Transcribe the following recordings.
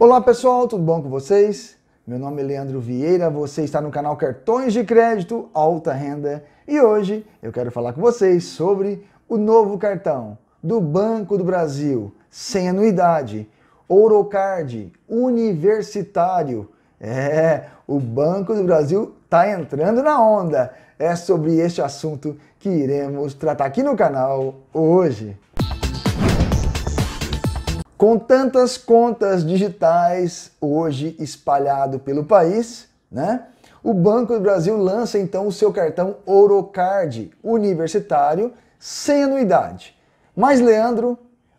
Olá pessoal, tudo bom com vocês? Meu nome é Leandro Vieira, você está no canal Cartões de Crédito Alta Renda e hoje eu quero falar com vocês sobre o novo cartão do Banco do Brasil, sem anuidade, Ourocard Universitário. É, o Banco do Brasil está entrando na onda. É sobre este assunto que iremos tratar aqui no canal hoje. Com tantas contas digitais hoje espalhado pelo país, né? O Banco do Brasil lança então o seu cartão Orocard universitário sem anuidade. Mas Leandro,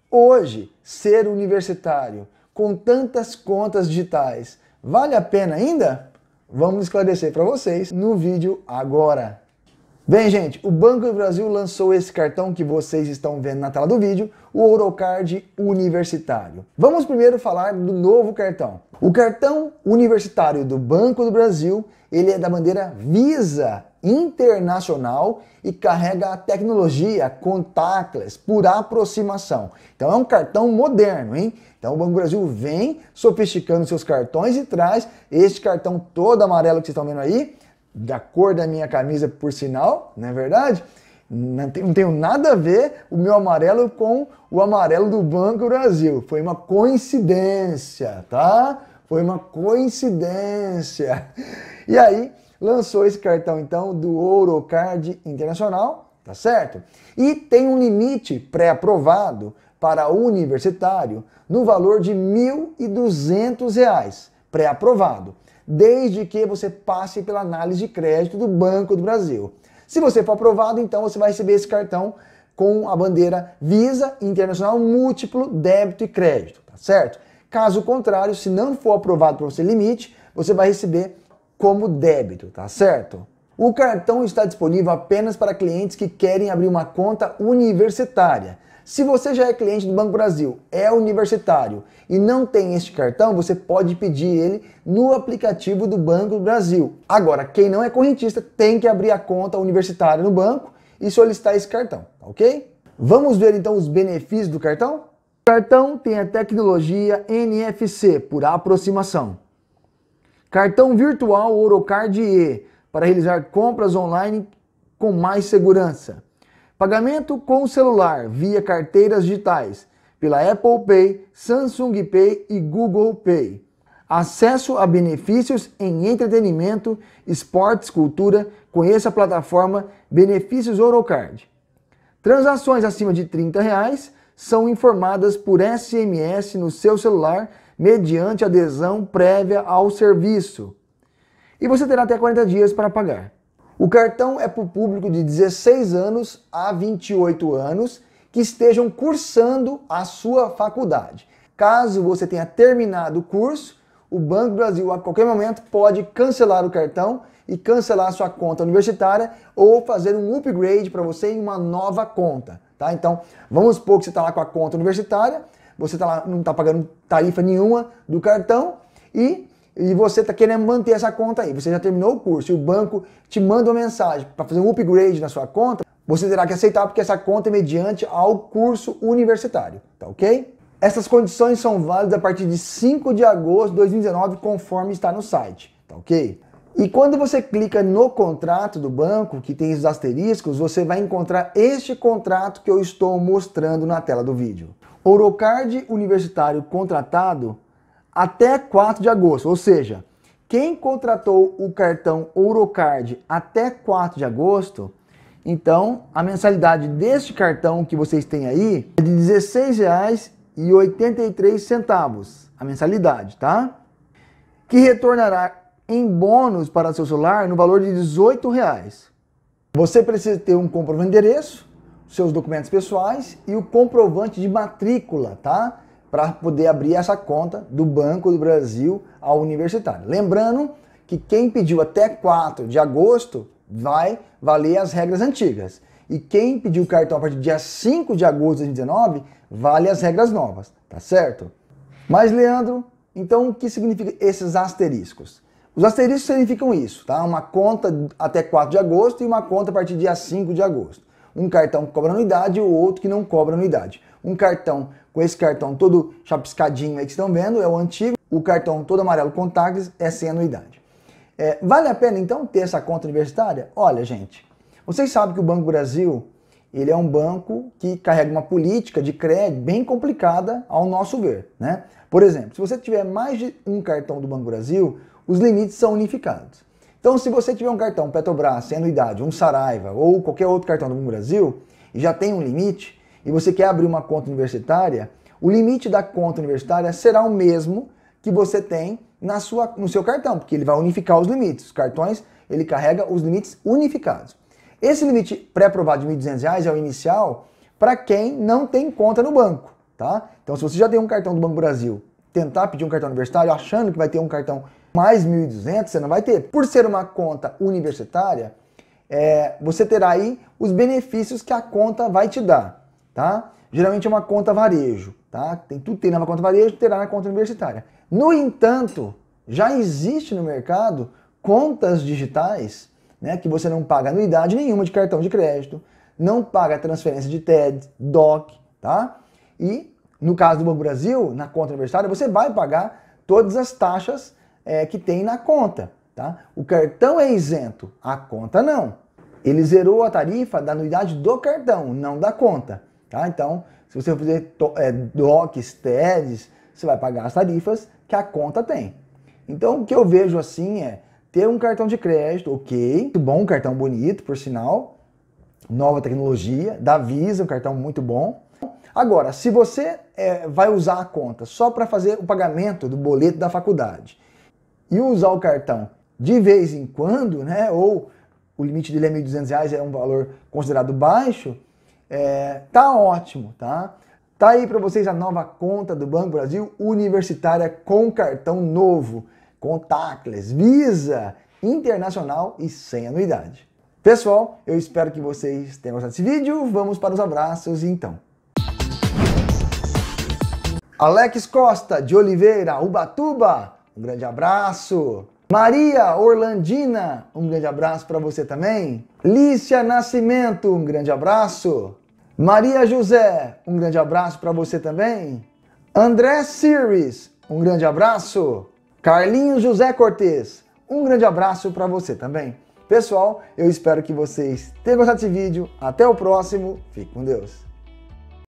hoje ser universitário com tantas contas digitais, vale a pena ainda? Vamos esclarecer para vocês no vídeo agora. Bem, gente, o Banco do Brasil lançou esse cartão que vocês estão vendo na tela do vídeo, o Ourocard Universitário. Vamos primeiro falar do novo cartão. O cartão universitário do Banco do Brasil, ele é da bandeira Visa internacional e carrega a tecnologia contactless por aproximação. Então é um cartão moderno, hein? Então o Banco do Brasil vem sofisticando seus cartões e traz este cartão todo amarelo que vocês estão vendo aí, da cor da minha camisa, por sinal, não é verdade? Não tenho nada a ver o meu amarelo com o amarelo do Banco Brasil. Foi uma coincidência, tá? Foi uma coincidência. E aí lançou esse cartão então do Ourocard Internacional, tá certo? E tem um limite pré-aprovado para universitário no valor de R$ 1.200, pré-aprovado desde que você passe pela análise de crédito do Banco do Brasil. Se você for aprovado, então você vai receber esse cartão com a bandeira Visa Internacional Múltiplo Débito e Crédito, tá certo? Caso contrário, se não for aprovado para você limite, você vai receber como débito, tá certo? O cartão está disponível apenas para clientes que querem abrir uma conta universitária. Se você já é cliente do Banco Brasil, é universitário e não tem este cartão, você pode pedir ele no aplicativo do Banco Brasil. Agora, quem não é correntista tem que abrir a conta universitária no banco e solicitar esse cartão, tá ok? Vamos ver então os benefícios do cartão? O cartão tem a tecnologia NFC por aproximação. Cartão virtual Orocard E para realizar compras online com mais segurança. Pagamento com celular via carteiras digitais pela Apple Pay, Samsung Pay e Google Pay. Acesso a benefícios em entretenimento, esportes, cultura. Conheça a plataforma Benefícios Orocard. Transações acima de R$ 30 reais são informadas por SMS no seu celular mediante adesão prévia ao serviço e você terá até 40 dias para pagar. O cartão é para o público de 16 anos a 28 anos que estejam cursando a sua faculdade. Caso você tenha terminado o curso, o Banco Brasil a qualquer momento pode cancelar o cartão e cancelar sua conta universitária ou fazer um upgrade para você em uma nova conta, tá? Então, vamos supor que você está lá com a conta universitária, você tá lá, não está pagando tarifa nenhuma do cartão e e você está querendo manter essa conta aí. Você já terminou o curso e o banco te manda uma mensagem para fazer um upgrade na sua conta, você terá que aceitar porque essa conta é mediante ao curso universitário, tá ok? Essas condições são válidas a partir de 5 de agosto de 2019, conforme está no site, tá ok? E quando você clica no contrato do banco, que tem os asteriscos, você vai encontrar este contrato que eu estou mostrando na tela do vídeo. Orocard Universitário Contratado até 4 de agosto. Ou seja, quem contratou o cartão Ourocard até 4 de agosto, então a mensalidade deste cartão que vocês têm aí é de R$ centavos a mensalidade, tá? Que retornará em bônus para seu celular no valor de R$ Você precisa ter um comprovante de endereço, seus documentos pessoais e o comprovante de matrícula, tá? para poder abrir essa conta do Banco do Brasil ao universitário. Lembrando que quem pediu até 4 de agosto vai valer as regras antigas. E quem pediu cartão a partir do dia 5 de agosto de 2019 vale as regras novas, tá certo? Mas, Leandro, então o que significa esses asteriscos? Os asteriscos significam isso, tá? Uma conta até 4 de agosto e uma conta a partir do dia 5 de agosto. Um cartão que cobra anuidade e o outro que não cobra anuidade. Um cartão com esse cartão todo chapiscadinho aí que estão vendo, é o antigo. O cartão todo amarelo com tags é sem anuidade. É, vale a pena então ter essa conta universitária? Olha, gente, vocês sabem que o Banco Brasil ele é um banco que carrega uma política de crédito bem complicada ao nosso ver. Né? Por exemplo, se você tiver mais de um cartão do Banco Brasil, os limites são unificados. Então, se você tiver um cartão Petrobras, anuidade, um Saraiva ou qualquer outro cartão do Banco Brasil e já tem um limite e você quer abrir uma conta universitária, o limite da conta universitária será o mesmo que você tem na sua, no seu cartão, porque ele vai unificar os limites. Os cartões, ele carrega os limites unificados. Esse limite pré-aprovado de R$ 1.200 é o inicial para quem não tem conta no banco, tá? Então, se você já tem um cartão do Banco Brasil, tentar pedir um cartão universitário achando que vai ter um cartão mais 1.200 você não vai ter. Por ser uma conta universitária, é, você terá aí os benefícios que a conta vai te dar, tá? Geralmente é uma conta varejo, tá? Tem tudo tem na conta varejo, terá na conta universitária. No entanto, já existe no mercado contas digitais, né, que você não paga anuidade nenhuma de cartão de crédito, não paga transferência de TED, DOC, tá? E no caso do Banco Brasil, na conta universitária, você vai pagar todas as taxas é, que tem na conta. Tá? O cartão é isento, a conta não. Ele zerou a tarifa da anuidade do cartão, não da conta. Tá? Então, se você fizer é, DOCs, TEDs, você vai pagar as tarifas que a conta tem. Então, o que eu vejo assim é ter um cartão de crédito, ok, muito bom, um cartão bonito, por sinal, nova tecnologia, da Visa, um cartão muito bom. Agora, se você é, vai usar a conta só para fazer o pagamento do boleto da faculdade e usar o cartão de vez em quando, né, ou o limite dele é R$ 1.200, é um valor considerado baixo, é, tá ótimo, tá? Tá aí para vocês a nova conta do Banco Brasil Universitária com cartão novo, contactless, Visa, internacional e sem anuidade. Pessoal, eu espero que vocês tenham gostado desse vídeo. Vamos para os abraços então. Alex Costa de Oliveira, Ubatuba um grande abraço. Maria Orlandina, um grande abraço para você também. Lícia Nascimento, um grande abraço. Maria José, um grande abraço para você também. André Sires, um grande abraço. Carlinhos José Cortez, um grande abraço para você também. Pessoal, eu espero que vocês tenham gostado desse vídeo. Até o próximo. Fique com Deus.